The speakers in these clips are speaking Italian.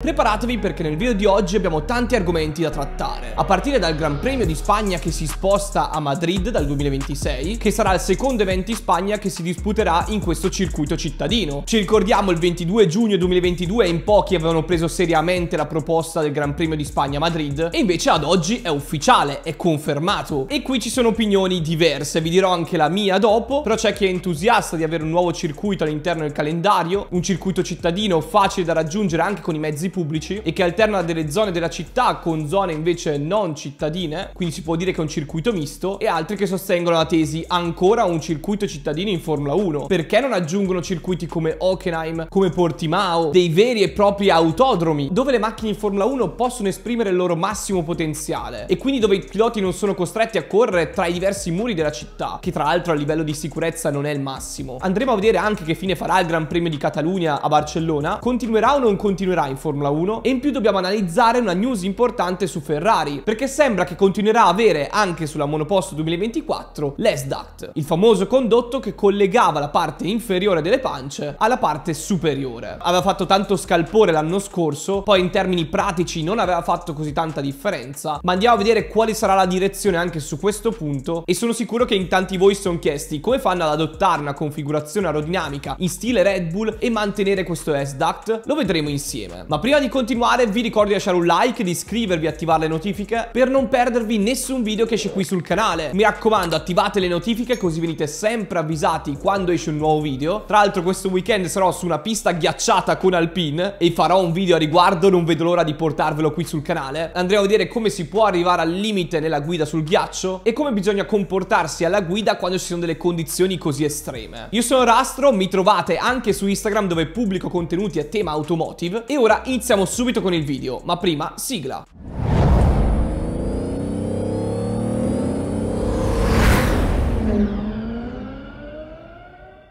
Preparatevi perché nel video di oggi abbiamo tanti argomenti da trattare, a partire dal Gran Premio di Spagna che si sposta a Madrid dal 2026, che sarà il secondo evento in Spagna che si disputerà in questo circuito cittadino. Ci ricordiamo il 22 giugno 2022 in pochi avevano preso seriamente la proposta del Gran Premio di Spagna a Madrid e invece ad oggi è ufficiale, è confermato. E qui ci sono opinioni diverse, vi dirò anche la mia dopo, però c'è chi è entusiasta di avere un nuovo circuito all'interno del calendario, un circuito cittadino facile da raggiungere anche con i mezzi mezzi pubblici e che alterna delle zone della città con zone invece non cittadine, quindi si può dire che è un circuito misto, e altri che sostengono la tesi ancora un circuito cittadino in Formula 1. Perché non aggiungono circuiti come Hockenheim, come Portimao, dei veri e propri autodromi, dove le macchine in Formula 1 possono esprimere il loro massimo potenziale e quindi dove i piloti non sono costretti a correre tra i diversi muri della città, che tra l'altro a livello di sicurezza non è il massimo. Andremo a vedere anche che fine farà il Gran Premio di Catalunya a Barcellona. Continuerà o non continuerà in Formula 1? Formula 1 e in più dobbiamo analizzare una news importante su Ferrari perché sembra che continuerà a avere anche sulla monoposto 2024 l'ESDACT, il famoso condotto che collegava la parte inferiore delle pance alla parte superiore. Aveva fatto tanto scalpore l'anno scorso, poi in termini pratici non aveva fatto così tanta differenza, ma andiamo a vedere quale sarà la direzione anche su questo punto e sono sicuro che in tanti voi sono chiesti come fanno ad adottare una configurazione aerodinamica in stile Red Bull e mantenere questo S-Duct, lo vedremo insieme. Ma prima Prima di continuare vi ricordo di lasciare un like, di iscrivervi e attivare le notifiche per non perdervi nessun video che esce qui sul canale. Mi raccomando attivate le notifiche così venite sempre avvisati quando esce un nuovo video. Tra l'altro questo weekend sarò su una pista ghiacciata con Alpine e farò un video a riguardo, non vedo l'ora di portarvelo qui sul canale. Andremo a vedere come si può arrivare al limite nella guida sul ghiaccio e come bisogna comportarsi alla guida quando ci sono delle condizioni così estreme. Io sono Rastro, mi trovate anche su Instagram dove pubblico contenuti a tema automotive e ora in iniziamo subito con il video, ma prima sigla.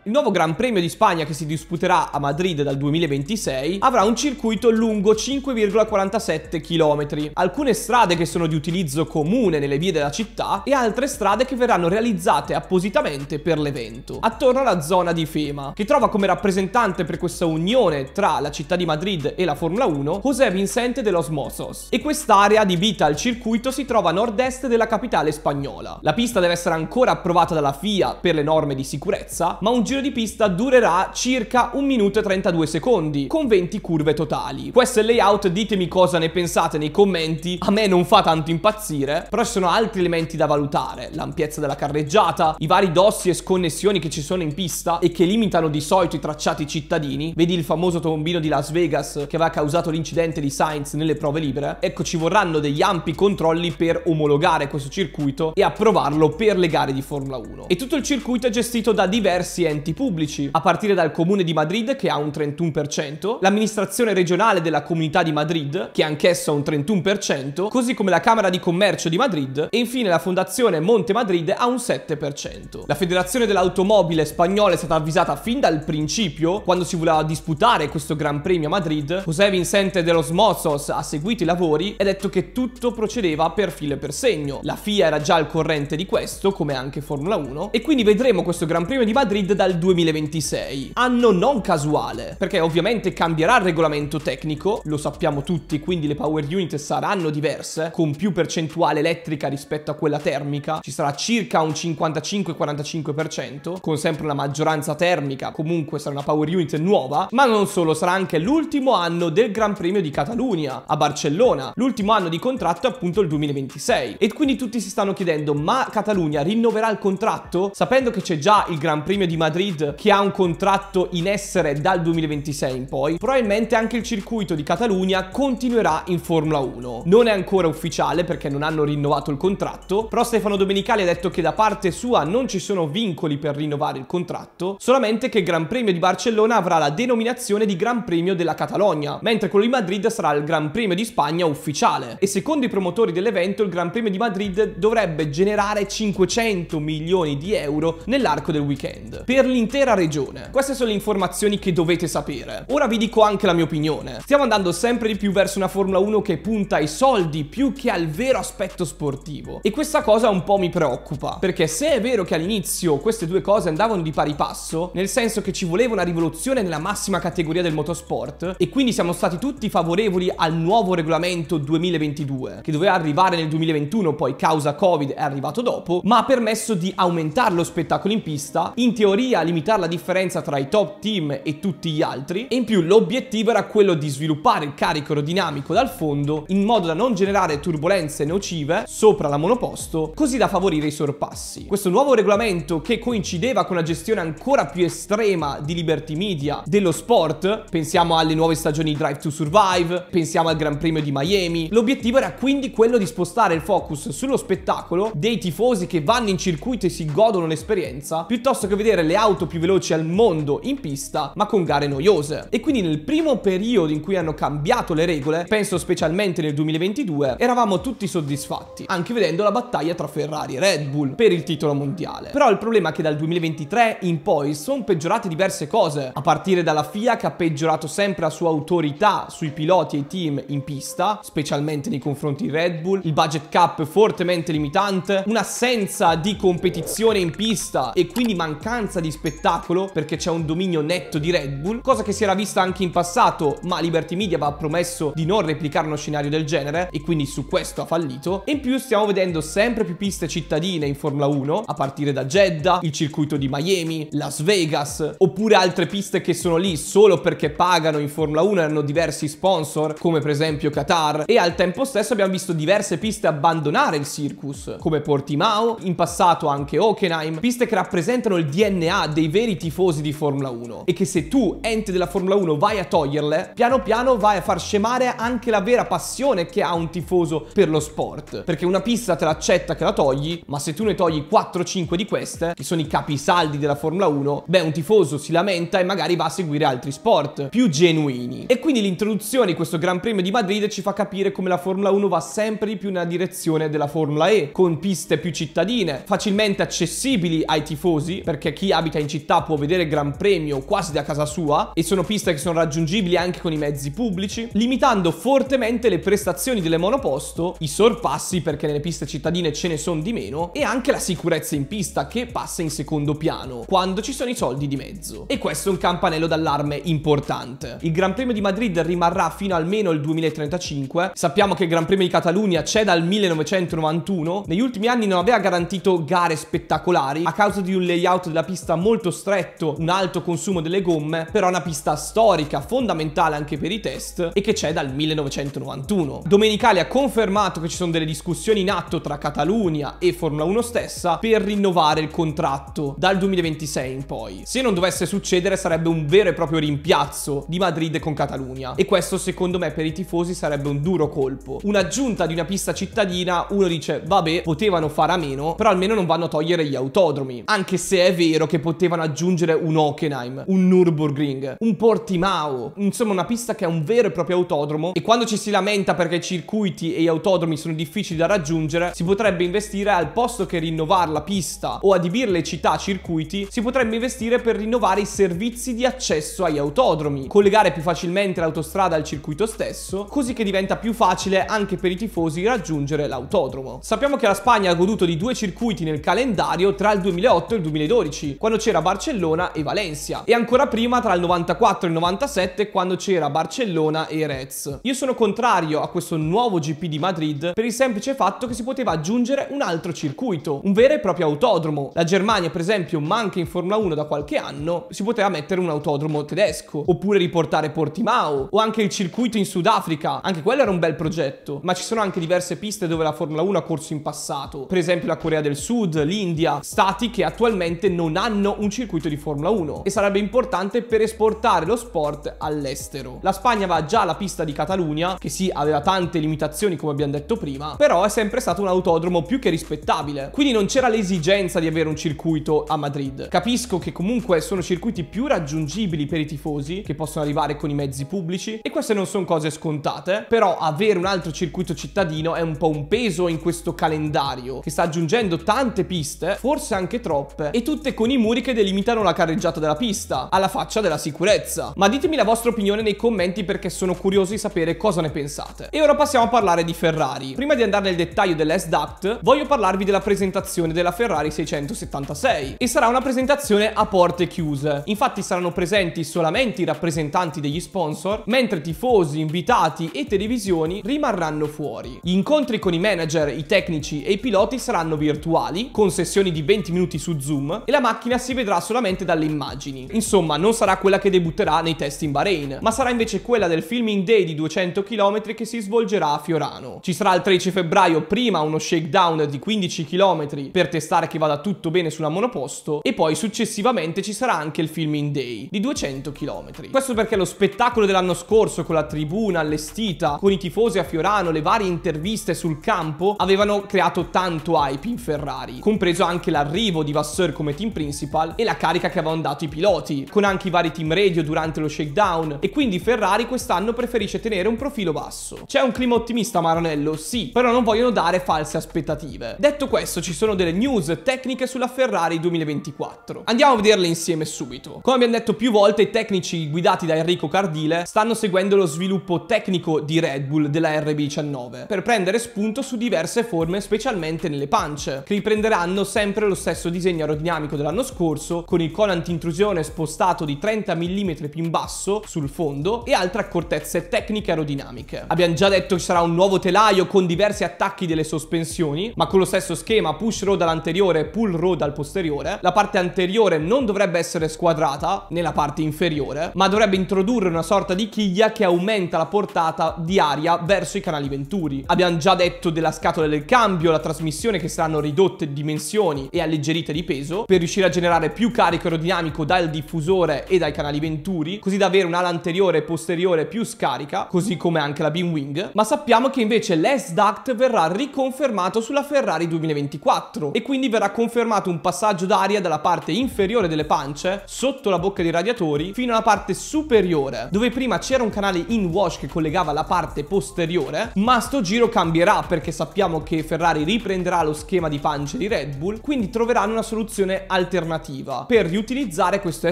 Il nuovo Gran Premio di Spagna che si disputerà a Madrid dal 2026 avrà un circuito lungo 5,47 km, alcune strade che sono di utilizzo comune nelle vie della città e altre strade che verranno realizzate appositamente per l'evento, attorno alla zona di Fema, che trova come rappresentante per questa unione tra la città di Madrid e la Formula 1 José Vicente de los Mozos. E quest'area adibita al circuito si trova a nord-est della capitale spagnola. La pista deve essere ancora approvata dalla FIA per le norme di sicurezza, ma un giro giro di pista durerà circa 1 minuto e 32 secondi, con 20 curve totali. Questo è il layout, ditemi cosa ne pensate nei commenti, a me non fa tanto impazzire, però ci sono altri elementi da valutare, l'ampiezza della carreggiata, i vari dossi e sconnessioni che ci sono in pista e che limitano di solito i tracciati cittadini, vedi il famoso tombino di Las Vegas che aveva causato l'incidente di Sainz nelle prove libere, ecco ci vorranno degli ampi controlli per omologare questo circuito e approvarlo per le gare di Formula 1. E tutto il circuito è gestito da diversi enti enti pubblici, a partire dal comune di Madrid che ha un 31%, l'amministrazione regionale della comunità di Madrid che anch'essa ha un 31%, così come la Camera di Commercio di Madrid e infine la fondazione Monte Madrid ha un 7%. La federazione dell'automobile spagnola è stata avvisata fin dal principio, quando si voleva disputare questo Gran Premio a Madrid, José Vicente de los Mozos ha seguito i lavori e ha detto che tutto procedeva per filo e per segno. La FIA era già al corrente di questo, come anche Formula 1, e quindi vedremo questo Gran Premio di Madrid dal 2026. Anno non casuale, perché ovviamente cambierà il regolamento tecnico, lo sappiamo tutti, quindi le power unit saranno diverse, con più percentuale elettrica rispetto a quella termica, ci sarà circa un 55-45%, con sempre una maggioranza termica, comunque sarà una power unit nuova, ma non solo, sarà anche l'ultimo anno del Gran Premio di Catalunya, a Barcellona, l'ultimo anno di contratto è appunto il 2026. E quindi tutti si stanno chiedendo, ma Catalunya rinnoverà il contratto? Sapendo che c'è già il Gran Premio di Madrid, Reed che ha un contratto in essere dal 2026 in poi, probabilmente anche il circuito di Catalunya continuerà in Formula 1. Non è ancora ufficiale perché non hanno rinnovato il contratto, però Stefano Domenicali ha detto che da parte sua non ci sono vincoli per rinnovare il contratto, solamente che il Gran Premio di Barcellona avrà la denominazione di Gran Premio della Catalogna, mentre quello di Madrid sarà il Gran Premio di Spagna ufficiale. E secondo i promotori dell'evento il Gran Premio di Madrid dovrebbe generare 500 milioni di euro nell'arco del weekend. Per l'intera regione. Queste sono le informazioni che dovete sapere. Ora vi dico anche la mia opinione. Stiamo andando sempre di più verso una Formula 1 che punta ai soldi più che al vero aspetto sportivo. E questa cosa un po' mi preoccupa, perché se è vero che all'inizio queste due cose andavano di pari passo, nel senso che ci voleva una rivoluzione nella massima categoria del motorsport, e quindi siamo stati tutti favorevoli al nuovo regolamento 2022, che doveva arrivare nel 2021, poi causa Covid è arrivato dopo, ma ha permesso di aumentare lo spettacolo in pista, in teoria limitare la differenza tra i top team e tutti gli altri e in più l'obiettivo era quello di sviluppare il carico aerodinamico dal fondo in modo da non generare turbulenze nocive sopra la monoposto così da favorire i sorpassi. Questo nuovo regolamento che coincideva con la gestione ancora più estrema di Liberty Media dello sport, pensiamo alle nuove stagioni Drive to Survive, pensiamo al Gran Premio di Miami, l'obiettivo era quindi quello di spostare il focus sullo spettacolo dei tifosi che vanno in circuito e si godono l'esperienza piuttosto che vedere le auto auto più veloci al mondo in pista, ma con gare noiose. E quindi nel primo periodo in cui hanno cambiato le regole, penso specialmente nel 2022, eravamo tutti soddisfatti, anche vedendo la battaglia tra Ferrari e Red Bull per il titolo mondiale. Però il problema è che dal 2023 in poi sono peggiorate diverse cose, a partire dalla FIA che ha peggiorato sempre la sua autorità sui piloti e i team in pista, specialmente nei confronti di Red Bull, il budget cap fortemente limitante, un'assenza di competizione in pista e quindi mancanza di spettacolo perché c'è un dominio netto di Red Bull, cosa che si era vista anche in passato, ma Liberty Media aveva promesso di non replicare uno scenario del genere e quindi su questo ha fallito. E in più stiamo vedendo sempre più piste cittadine in Formula 1, a partire da Jeddah, il circuito di Miami, Las Vegas, oppure altre piste che sono lì solo perché pagano in Formula 1 e hanno diversi sponsor, come per esempio Qatar, e al tempo stesso abbiamo visto diverse piste abbandonare il circus, come Portimao, in passato anche Hockenheim, piste che rappresentano il DNA dei veri tifosi di Formula 1 e che se tu, ente della Formula 1, vai a toglierle, piano piano vai a far scemare anche la vera passione che ha un tifoso per lo sport. Perché una pista te l'accetta che la togli, ma se tu ne togli 4-5 di queste, che sono i capisaldi della Formula 1, beh, un tifoso si lamenta e magari va a seguire altri sport più genuini. E quindi l'introduzione di questo Gran Premio di Madrid ci fa capire come la Formula 1 va sempre di più nella direzione della Formula E, con piste più cittadine, facilmente accessibili ai tifosi, perché chi abita che in città può vedere il Gran Premio quasi da casa sua e sono piste che sono raggiungibili anche con i mezzi pubblici, limitando fortemente le prestazioni delle monoposto, i sorpassi perché nelle piste cittadine ce ne sono di meno e anche la sicurezza in pista che passa in secondo piano quando ci sono i soldi di mezzo. E questo è un campanello d'allarme importante. Il Gran Premio di Madrid rimarrà fino almeno il 2035. Sappiamo che il Gran Premio di Catalunya c'è dal 1991. Negli ultimi anni non aveva garantito gare spettacolari a causa di un layout della pista molto molto stretto un alto consumo delle gomme, però è una pista storica, fondamentale anche per i test e che c'è dal 1991. Domenicali ha confermato che ci sono delle discussioni in atto tra Catalunya e Formula 1 stessa per rinnovare il contratto dal 2026 in poi. Se non dovesse succedere sarebbe un vero e proprio rimpiazzo di Madrid con Catalunya e questo secondo me per i tifosi sarebbe un duro colpo. Un'aggiunta di una pista cittadina, uno dice vabbè potevano fare a meno, però almeno non vanno a togliere gli autodromi, anche se è vero che potevano potevano aggiungere un Hockenheim, un Nürburgring, un Portimao, insomma una pista che è un vero e proprio autodromo e quando ci si lamenta perché i circuiti e gli autodromi sono difficili da raggiungere, si potrebbe investire al posto che rinnovare la pista o adibire le città a circuiti, si potrebbe investire per rinnovare i servizi di accesso agli autodromi, collegare più facilmente l'autostrada al circuito stesso, così che diventa più facile anche per i tifosi raggiungere l'autodromo. Sappiamo che la Spagna ha goduto di due circuiti nel calendario tra il 2008 e il 2012, quando c'è c'era Barcellona e Valencia e ancora prima tra il 94 e il 97 quando c'era Barcellona e Reds. Io sono contrario a questo nuovo GP di Madrid per il semplice fatto che si poteva aggiungere un altro circuito, un vero e proprio autodromo. La Germania per esempio manca in Formula 1 da qualche anno, si poteva mettere un autodromo tedesco oppure riportare Portimao o anche il circuito in Sudafrica, anche quello era un bel progetto, ma ci sono anche diverse piste dove la Formula 1 ha corso in passato, per esempio la Corea del Sud, l'India, stati che attualmente non hanno un circuito di Formula 1 e sarebbe importante per esportare lo sport all'estero. La Spagna aveva già la pista di Catalunya, che sì, aveva tante limitazioni come abbiamo detto prima, però è sempre stato un autodromo più che rispettabile, quindi non c'era l'esigenza di avere un circuito a Madrid. Capisco che comunque sono circuiti più raggiungibili per i tifosi, che possono arrivare con i mezzi pubblici, e queste non sono cose scontate, però avere un altro circuito cittadino è un po' un peso in questo calendario, che sta aggiungendo tante piste, forse anche troppe, e tutte con i muri che che delimitano la carreggiata della pista, alla faccia della sicurezza. Ma ditemi la vostra opinione nei commenti perché sono curioso di sapere cosa ne pensate. E ora passiamo a parlare di Ferrari. Prima di andare nel dettaglio dell'S-Duct, voglio parlarvi della presentazione della Ferrari 676 e sarà una presentazione a porte chiuse. Infatti saranno presenti solamente i rappresentanti degli sponsor, mentre tifosi, invitati e televisioni rimarranno fuori. Gli incontri con i manager, i tecnici e i piloti saranno virtuali, con sessioni di 20 minuti su Zoom e la macchina si vedrà solamente dalle immagini. Insomma, non sarà quella che debutterà nei test in Bahrain, ma sarà invece quella del filming day di 200 km che si svolgerà a Fiorano. Ci sarà il 13 febbraio prima uno shakedown di 15 km per testare che vada tutto bene sulla monoposto e poi successivamente ci sarà anche il filming day di 200 km. Questo perché lo spettacolo dell'anno scorso con la tribuna allestita, con i tifosi a Fiorano, le varie interviste sul campo avevano creato tanto hype in Ferrari, compreso anche l'arrivo di Vasseur come team principal Principal e la carica che avevano dato i piloti, con anche i vari team radio durante lo shakedown e quindi Ferrari quest'anno preferisce tenere un profilo basso. C'è un clima ottimista Maranello? Sì, però non vogliono dare false aspettative. Detto questo ci sono delle news tecniche sulla Ferrari 2024. Andiamo a vederle insieme subito. Come abbiamo detto più volte i tecnici guidati da Enrico Cardile stanno seguendo lo sviluppo tecnico di Red Bull della RB19 per prendere spunto su diverse forme specialmente nelle pance che riprenderanno sempre lo stesso disegno aerodinamico dell'anno scorso corso con il cono antintrusione spostato di 30 mm più in basso sul fondo e altre accortezze tecniche aerodinamiche. Abbiamo già detto che sarà un nuovo telaio con diversi attacchi delle sospensioni, ma con lo stesso schema push row dall'anteriore e pull row dal posteriore. La parte anteriore non dovrebbe essere squadrata nella parte inferiore, ma dovrebbe introdurre una sorta di chiglia che aumenta la portata di aria verso i canali venturi. Abbiamo già detto della scatola del cambio, la trasmissione che saranno ridotte di dimensioni e alleggerite di peso per riuscire a generare tirare più carico aerodinamico dal diffusore e dai canali venturi, così da avere un'ala anteriore e posteriore più scarica, così come anche la Beam Wing, ma sappiamo che invece l'S-Duct verrà riconfermato sulla Ferrari 2024 e quindi verrà confermato un passaggio d'aria dalla parte inferiore delle pance, sotto la bocca dei radiatori, fino alla parte superiore, dove prima c'era un canale in wash che collegava la parte posteriore, ma sto giro cambierà perché sappiamo che Ferrari riprenderà lo schema di pance di Red Bull, quindi troveranno una soluzione alternativa alternativa per riutilizzare questo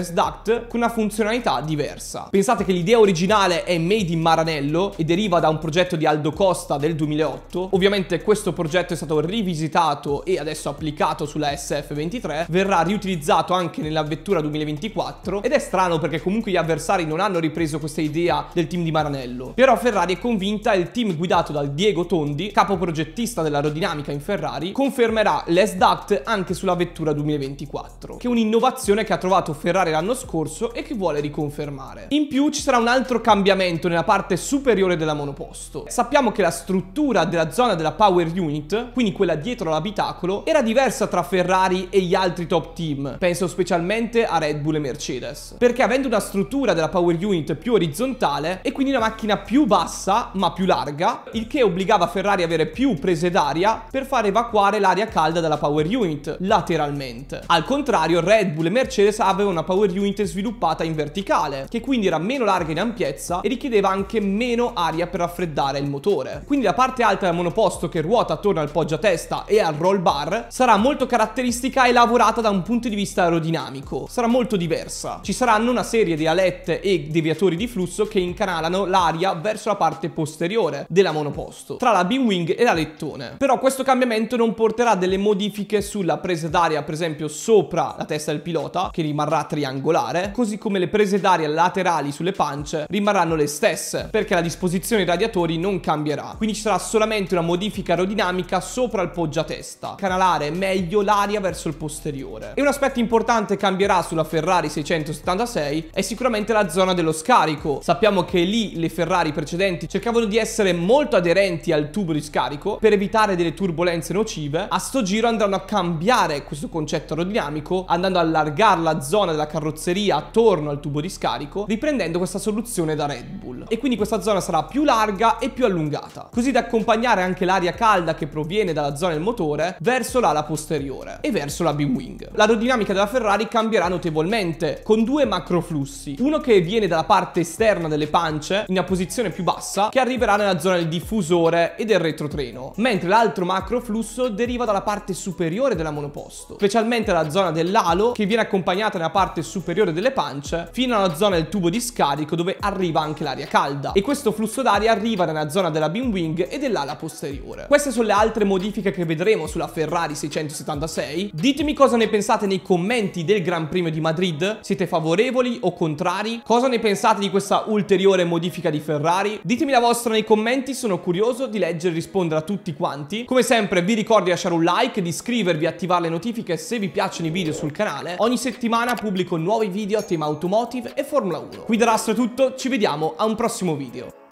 S-Duct con una funzionalità diversa. Pensate che l'idea originale è made in Maranello e deriva da un progetto di Aldo Costa del 2008. Ovviamente questo progetto è stato rivisitato e adesso applicato sulla SF23, verrà riutilizzato anche nella vettura 2024 ed è strano perché comunque gli avversari non hanno ripreso questa idea del team di Maranello. Però Ferrari è convinta e il team guidato dal Diego Tondi, capo progettista dell'aerodinamica in Ferrari, confermerà l'S-Duct anche sulla vettura 2024 che è un'innovazione che ha trovato Ferrari l'anno scorso e che vuole riconfermare. In più ci sarà un altro cambiamento nella parte superiore della monoposto. Sappiamo che la struttura della zona della power unit, quindi quella dietro l'abitacolo, era diversa tra Ferrari e gli altri top team. Penso specialmente a Red Bull e Mercedes. Perché avendo una struttura della power unit più orizzontale e quindi una macchina più bassa ma più larga, il che obbligava Ferrari a avere più prese d'aria per far evacuare l'aria calda dalla power unit lateralmente. Al contrario contrario Red Bull e Mercedes avevano una power unit sviluppata in verticale, che quindi era meno larga in ampiezza e richiedeva anche meno aria per raffreddare il motore. Quindi la parte alta del monoposto che ruota attorno al poggiatesta e al roll bar sarà molto caratteristica e lavorata da un punto di vista aerodinamico, sarà molto diversa. Ci saranno una serie di alette e deviatori di flusso che incanalano l'aria verso la parte posteriore della monoposto, tra la B-Wing e la lettone. Però questo cambiamento non porterà delle modifiche sulla presa d'aria, per esempio sopra la testa del pilota, che rimarrà triangolare, così come le prese d'aria laterali sulle pance rimarranno le stesse, perché la disposizione dei radiatori non cambierà. Quindi ci sarà solamente una modifica aerodinamica sopra il poggiatesta, canalare meglio l'aria verso il posteriore. E un aspetto importante cambierà sulla Ferrari 676 è sicuramente la zona dello scarico. Sappiamo che lì le Ferrari precedenti cercavano di essere molto aderenti al tubo di scarico per evitare delle turbulenze nocive. A sto giro andranno a cambiare questo concetto aerodinamico andando a allargare la zona della carrozzeria attorno al tubo di scarico, riprendendo questa soluzione da Red Bull. E quindi questa zona sarà più larga e più allungata, così da accompagnare anche l'aria calda che proviene dalla zona del motore verso l'ala posteriore e verso la B-Wing. L'aerodinamica della Ferrari cambierà notevolmente, con due macro flussi uno che viene dalla parte esterna delle pance, in una posizione più bassa, che arriverà nella zona del diffusore e del retrotreno, mentre l'altro macro flusso deriva dalla parte superiore della monoposto, specialmente la zona dell'aria dell'alo che viene accompagnata nella parte superiore delle pance fino alla zona del tubo di scarico dove arriva anche l'aria calda e questo flusso d'aria arriva nella zona della bin wing e dell'ala posteriore. Queste sono le altre modifiche che vedremo sulla Ferrari 676. Ditemi cosa ne pensate nei commenti del Gran Premio di Madrid, siete favorevoli o contrari? Cosa ne pensate di questa ulteriore modifica di Ferrari? Ditemi la vostra nei commenti, sono curioso di leggere e rispondere a tutti quanti. Come sempre vi ricordo di lasciare un like, di iscrivervi, e attivare le notifiche se vi piacciono i video su sul canale. Ogni settimana pubblico nuovi video a tema automotive e Formula 1. Qui da Rastro è tutto, ci vediamo a un prossimo video.